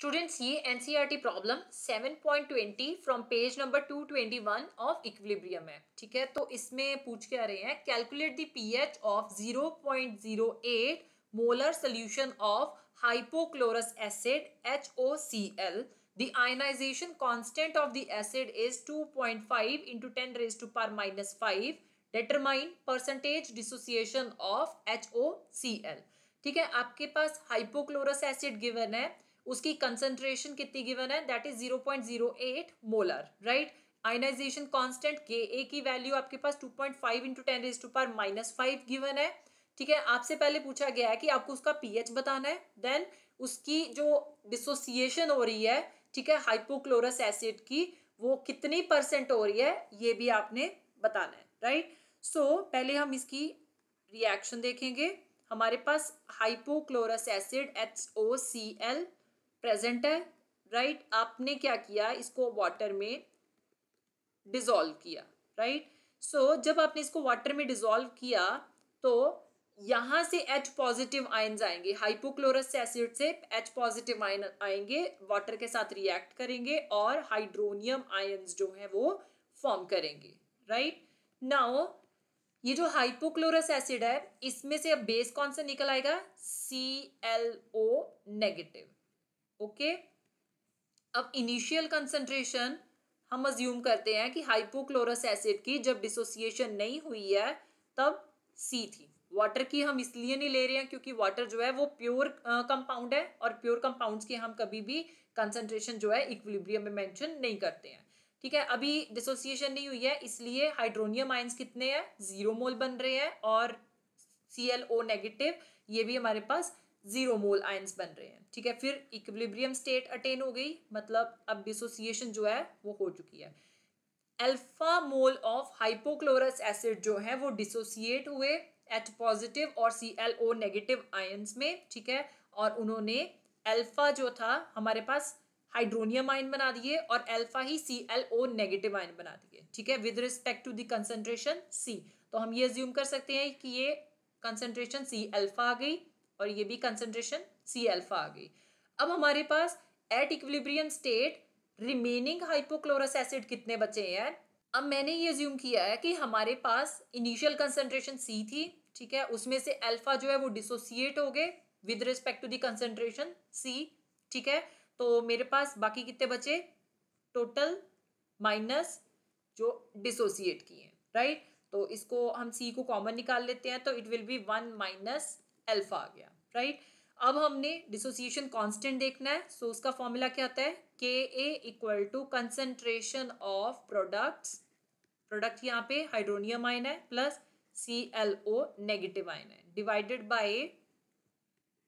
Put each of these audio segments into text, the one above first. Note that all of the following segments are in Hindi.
स्टूडेंट्स ये NCERT problem 7.20 from page number 221 of equilibrium है ठीक है तो इसमें पूछ के आ रहे हैं calculate the pH of 0.08 molar solution of hypochlorous acid HOCl the ionization constant of the acid is 2.5 into 10 raised to power minus 5 determine percentage dissociation of HOCl ठीक है आपके पास हाइपोक्लोरस एसिड गिवन है उसकी कंसेंट्रेशन कितनी गिवन है that is zero zero point eight molar right ionization constant K A की वैल्यू आपके पास two point five into ten raise to power minus five given है ठीक है आपसे पहले पूछा गया है कि आपको उसका पीएच बताना है देन उसकी जो डिसोसिएशन हो रही है ठीक है हाइपोक्लोरस एसिड की वो कितनी परसेंट हो रही है ये भी आपने बताना है राइट सो so, पहले हम इसकी रिएक्शन देखेंगे हमारे पास hypochlorous acid H O C L present है राइट right? आपने क्या किया इसको वाटर में डिजोल्व किया राइट right? सो so, जब आपने इसको वाटर में डिजोल्व किया तो यहाँ से एच पॉजिटिव आयन आएंगे हाइपोक्लोरस एसिड से एच पॉजिटिव आयन आएंगे वाटर के साथ रिएक्ट करेंगे और हाइड्रोनियम आयन्स जो हैं वो फॉर्म करेंगे राइट नाउ ये जो हाइपोक्लोरस एसिड है इसमें से अब बेस कौन सा निकल आएगा C L O negative okay अब इनिशियल कंसंट्रेशन हम अज्यूम करते हैं कि हाइपोक्लोरस एसिड की जब डिसोसिएशन नहीं हुई है तब सी थी वाटर की हम इसलिए नहीं ले रहे हैं क्योंकि वाटर जो है वो प्योर कंपाउंड है और प्योर कंपाउंड्स के हम कभी भी कंसंट्रेशन जो है इक्विलिब्रियम में मेंशन नहीं करते हैं ठीक है अभी डिसोसिएशन नहीं हुई है इसलिए हाइड्रोनियम आइंस कितने हैं जीरो मोल बन रहे हैं और सी एल ओ नेगेटिव ये भी हमारे पास जीरो मोल आयंस बन रहे हैं ठीक है फिर इक्विलिब्रियम स्टेट अटेन हो गई मतलब अब डिसोसिएशन जो है वो हो चुकी है alpha mole of hypochlorous acid जो है वो डिसोसिएट हुए एच पॉजिटिव और C L O negative ions में ठीक है और उन्होंने अल्फा जो था हमारे पास हाइड्रोनियम आयन बना दिए और अल्फा ही C L O negative ion बना दिए ठीक है with respect to the C तो हम ये ज्यूम कर सकते हैं कि ये कंसेंट्रेशन सी अल्फा आ गई और ये भी कंसेंट्रेशन सी एल्फा आ गई अब हमारे पास at equilibrium state remaining hypochlorous acid कितने बचे हैं अब मैंने ये ज्यूम किया है कि हमारे पास इनिशियल कंसेंट्रेशन सी थी ठीक है उसमें से अल्फा जो है वो डिसोसिएट हो गए with respect to the concentration C ठीक है तो मेरे पास बाकी कितने बचे टोटल माइनस जो डिसोसिएट किए राइट तो इसको हम सी को कॉमन निकाल लेते हैं तो it will be one minus alpha आ गया राइट अब हमने डिसोसिएशन कांस्टेंट देखना है सो उसका फॉर्मूला क्या आता है K A equal to concentration of products product यहाँ पे हाइड्रोनियम आयन है plus C L O negative ion है divided by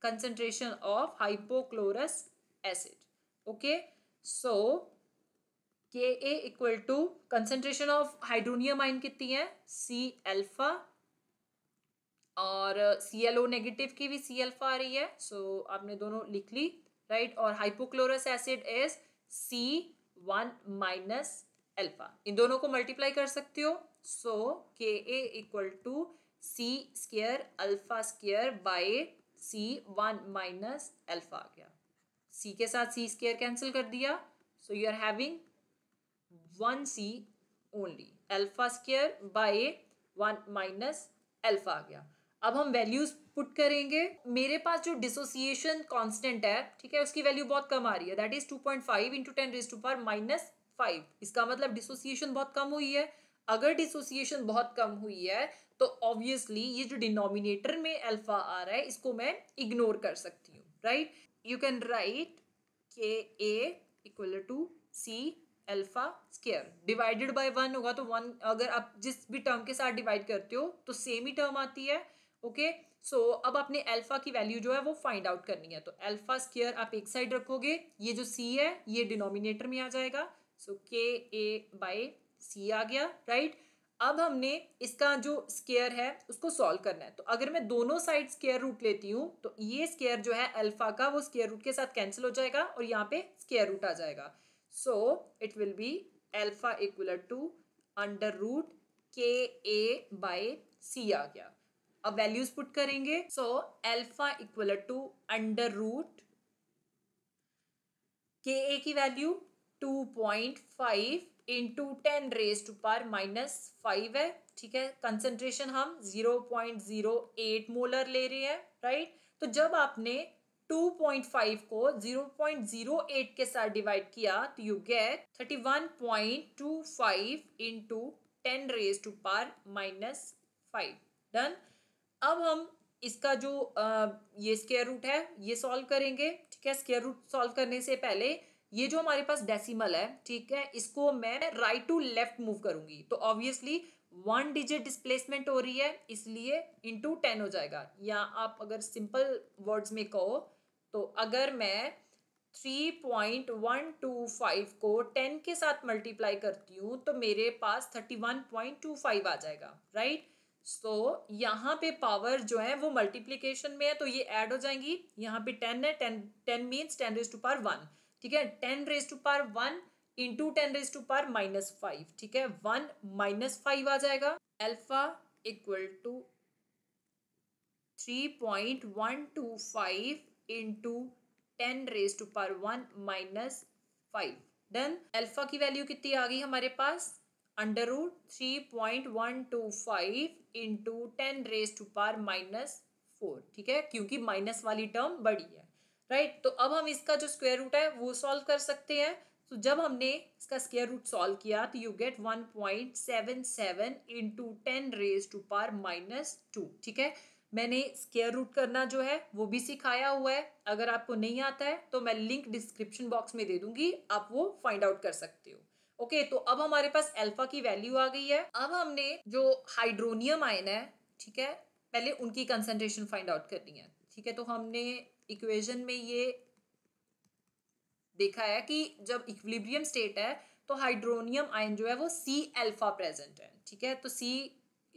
concentration of hypochlorous acid okay so K A equal to concentration of hydronium ion कितनी है सी एल्फा और सी एल ओ नेगेटिव की भी सी एल्फा आ रही है सो so, आपने दोनों लिख ली राइट और hypochlorous acid is C one minus alpha इन दोनों को मल्टीप्लाई कर सकते हो so K A equal to C square alpha square by C one minus alpha आ गया सी के साथ सी स्केयर कैंसिल कर दिया so you are having one C only alpha square by one minus alpha आ गया अब हम वैल्यूज पुट करेंगे मेरे पास जो डिसोसिएशन कांस्टेंट है ठीक है उसकी वैल्यू बहुत कम आ रही है that is 2.5 point five into ten raise to power minus five इसका मतलब डिसोसिएशन बहुत कम हुई है अगर डिसोसिएशन बहुत कम हुई है तो ऑब्वियसली ये जो डिनोमिनेटर में अल्फा आ रहा है इसको मैं इग्नोर कर सकती हूँ right you can write K A equal to C alpha square divided by one होगा तो वन अगर आप जिस भी टर्म के साथ डिवाइड करते हो तो सेम ही टर्म आती है ओके सो so, अब आपने अल्फा की वैल्यू जो है वो फाइंड आउट करनी है तो अल्फा स्क्र आप एक साइड रखोगे ये जो सी है ये डिनोमिनेटर में आ जाएगा सो के ए बाय सी आ गया राइट अब हमने इसका जो स्केयर है उसको सॉल्व करना है तो अगर मैं दोनों साइड स्केयर रूट लेती हूँ तो ये स्केयर जो है अल्फा का वो स्केयर रूट के साथ कैंसिल हो जाएगा और यहाँ पे स्केयर रूट आ जाएगा so it will be alpha equal to under root K A bye सी आ गया अब वैल्यूज पुट करेंगे so alpha equal to under root K A की value two point five into ten raise to power minus five है ठीक है कंसेंट्रेशन हम एट मोलर ले रहे हैं राइट तो जब आपने टू पॉइंट फाइव को जीरो पॉइंट एट के साथ डिवाइड किया तो you get in into ten raise to power minus five done अब हम इसका जो आ, ये स्केयर रूट है ये सॉल्व करेंगे ठीक है स्केयर रूट सॉल्व करने से पहले ये जो हमारे पास डेसिमल है ठीक है इसको मैं राइट टू लेफ्ट मूव करूंगी तो ऑब्वियसली वन डिजिट डिस्प्लेसमेंट हो रही है इसलिए इंटू टेन हो जाएगा या आप अगर सिंपल वर्ड्स में कहो तो अगर मैं three point one two five को टेन के साथ मल्टीप्लाई करती हूँ तो मेरे पास thirty one point two five आ जाएगा राइट right? सो so, यहाँ पे पावर जो है वो मल्टीप्लीकेशन में है तो ये ऐड हो जाएंगी यहाँ पे टेन है ten ten means ten raise to power one ठीक है ten raise to power one into ten raise to power minus five ठीक है वन माइनस फाइव आ जाएगा alpha equal to three point one two five into ten raise to power one minus five done alpha की वैल्यू कितनी आ गई हमारे पास under root three point one two five into ten raise to power minus four ठीक है क्योंकि माइनस वाली टर्म बड़ी है राइट तो अब हम इसका जो स्क्वेयर रूट है वो सॉल्व कर सकते हैं तो जब हमने इसका स्क्वेयर रूट सॉल्व किया तो you get one point seven seven into ten raise to power minus two ठीक है मैंने स्केयर रूट करना जो है वो भी सिखाया हुआ है अगर आपको नहीं आता है तो मैं लिंक डिस्क्रिप्शन बॉक्स में दे दूंगी आप वो फाइंड आउट कर सकते हो ओके तो अब हमारे पास अल्फा की वैल्यू आ गई है अब हमने जो हाइड्रोनियम आयन है ठीक है पहले उनकी कंसंट्रेशन फाइंड आउट करनी है ठीक है तो हमने इक्वेशन में ये देखा है कि जब इक्विलिब्रियम स्टेट है तो हाइड्रोनियम आयन जो है वो सी एल्फा प्रेजेंट है ठीक है तो C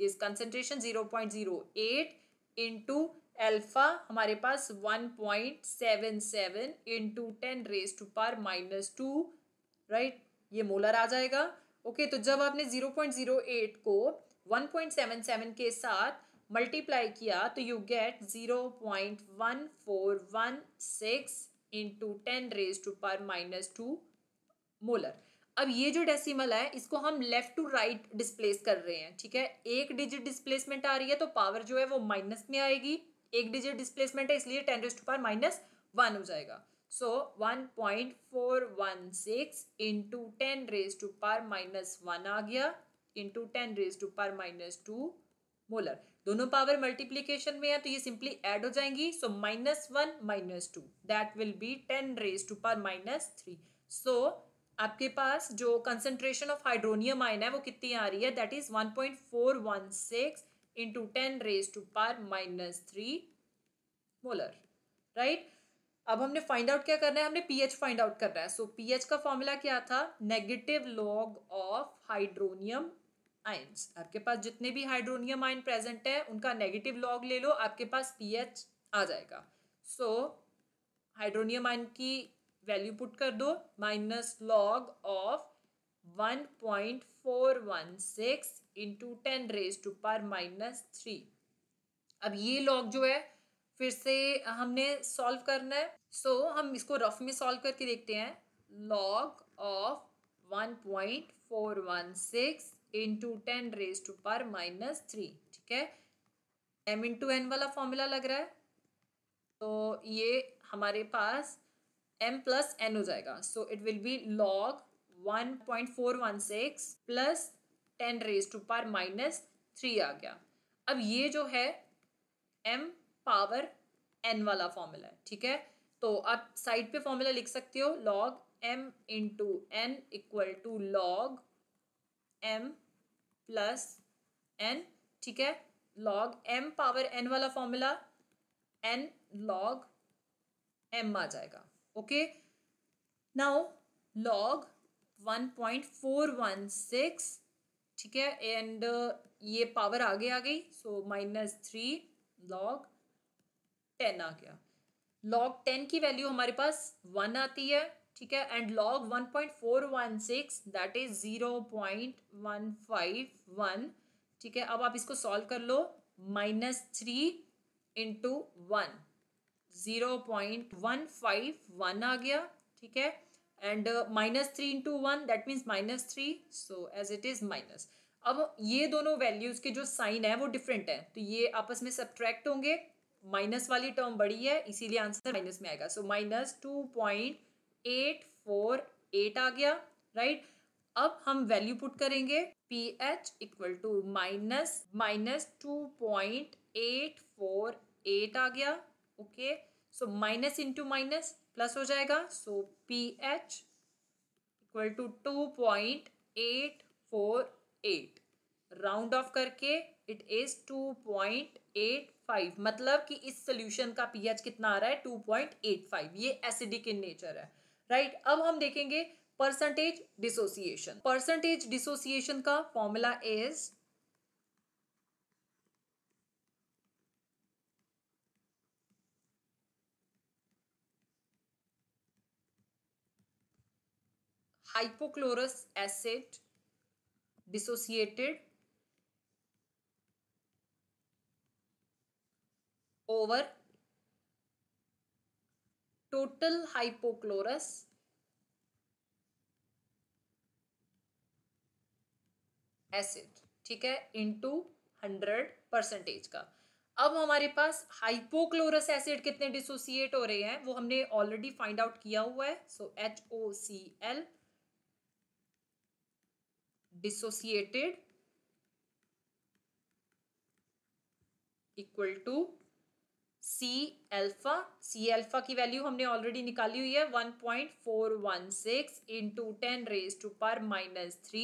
is concentration zero point zero eight into alpha हमारे पास one point seven seven into ten raise to power minus two right ये मोलर आ जाएगा ओके तो जब आपने एट को सेवन के साथ मल्टीप्लाई किया तो you get 0.1416 into ten raise to power minus two molar अब ये जो डेसिमल है इसको हम लेफ्ट टू राइट डिस्प्लेस कर रहे हैं ठीक है एक डिजिट डिस्प्लेसमेंट आ रही है तो पावर जो है वो माइनस में आएगी एक डिजिट डिस्प्लेसमेंट है इसलिए ten raise to power minus one हो जाएगा So 1.416 into 10 raised to power minus 1 आ गया into ten raise to power minus two molar दोनों पावर मल्टीप्लीकेशन में है तो ये सिंपली ऐड हो जाएंगी so minus one minus two that will be ten raise to power minus three so आपके पास जो कंसेंट्रेशन ऑफ हाइड्रोनियम आयन है वो कितनी आ रही है that is one point four one six into ten raise to power minus three molar right अब हमने फाइंड आउट क्या करना है हमने पीएच फाइंड आउट करना है सो so, पीएच का फॉर्मूला क्या था negative log of hydronium ions आपके पास जितने भी हाइड्रोनियम आयन प्रेजेंट है उनका नेगेटिव लॉग ले लो आपके पास पीएच आ जाएगा सो so, हाइड्रोनियम आयन की वैल्यू पुट कर दो minus log of one one point four six into ten raise to power minus three अब ये लॉग जो है फिर से हमने सॉल्व करना है सो so, हम इसको रफ में सॉल्व करके देखते हैं log of one point four one six into ten raise to power minus three ठीक है एम इंटू एन वाला फॉर्मूला लग रहा है तो ये हमारे पास एम प्लस एन हो जाएगा so it will be log one point four one six plus ten raise to power minus three आ गया अब ये जो है एम पावर एन वाला फॉर्मूला है ठीक है तो आप साइड पे फॉर्मूला लिख सकते हो log M into N equal to log M plus N ठीक है लॉग एम पावर एन वाला फॉर्मूला एन लॉग एम आ जाएगा okay now log one one point four six ठीक है एंड uh, ये पावर आगे आ गई so minus three log ten आ गया लॉग टेन की वैल्यू हमारे पास वन आती है ठीक है and log one point four one six that is zero point one five one ठीक है अब आप इसको सॉल्व कर लो minus three into one zero point one five one आ गया ठीक है and minus three into one that means minus three so as it is minus अब ये दोनों वैल्यूज़ के जो साइन है वो डिफरेंट है तो ये आपस में सब्ट्रैक्ट होंगे माइनस वाली टर्म बड़ी है इसीलिए आंसर माइनस में आएगा so minus two point eight four eight आ गया राइट right? अब हम वैल्यू पुट करेंगे P H equal to minus minus two point eight four eight आ गया okay so minus into minus plus हो जाएगा so P H equal to two point eight four eight round off करके it is two point eight five मतलब कि इस सोल्यूशन का पीएच कितना आ रहा है टू पॉइंट एट फाइव ये एसिडिक इन नेचर है राइट अब हम देखेंगे परसेंटेज डिसोसिएशन परसेंटेज डिसोसिएशन का formula is hypochlorous acid dissociated over total hypochlorous acid ठीक है इनटू हंड्रेड परसेंटेज का अब हमारे पास हाइपोक्लोरस एसिड कितने डिसोसिएट हो रहे हैं वो हमने ऑलरेडी फाइंड आउट किया हुआ है so H O C L dissociated equal to C alpha C alpha की वैल्यू हमने ऑलरेडी निकाली हुई है one point four one six into ten raise to power minus three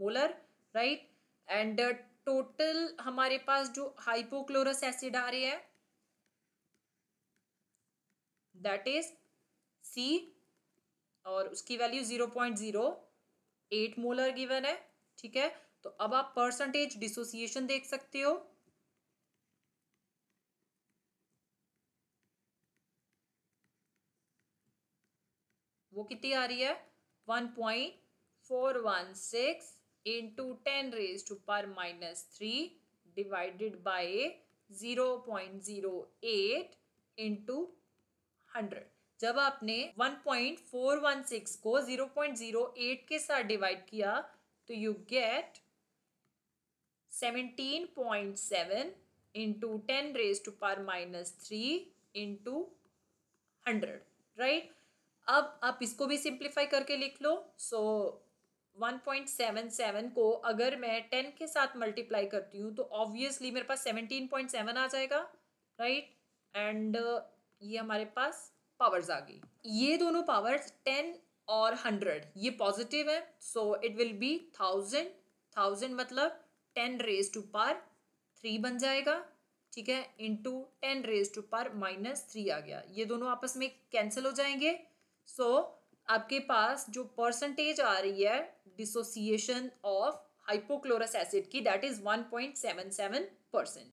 molar right and total हमारे पास जो हाइपोक्लोरस एसिड आ रही है दैट इज सी और उसकी value zero point zero eight molar given है ठीक है तो अब आप परसेंटेज डिसोसिएशन देख सकते हो वो कितनी आ रही है one point four one six into ten raise to power minus three divided by zero point zero eight into hundred जब आपने one one point four six को जीरो जीरो पॉइंट एट के साथ डिवाइड किया तो you get point 17.7 into ten raise to power minus three into hundred right अब आप इसको भी सिंप्लीफाई करके लिख लो so one point seven seven को अगर मैं टेन के साथ मल्टीप्लाई करती हूँ तो ऑब्वियसली मेरे पास सेवनटीन पॉइंट सेवन आ जाएगा राइट right? एंड uh, ये हमारे पास पावर्स आ गई ये दोनों पावर्स टेन और हंड्रेड ये पॉजिटिव है so it will be thousand thousand मतलब ten raise to power three बन जाएगा ठीक है two ten raise to power minus three आ गया ये दोनों आपस में कैंसिल हो जाएंगे सो so, आपके पास जो परसेंटेज आ रही है डिसोसिएशन ऑफ हाइपोक्लोरस एसिड की दैट इज 1.77 परसेंट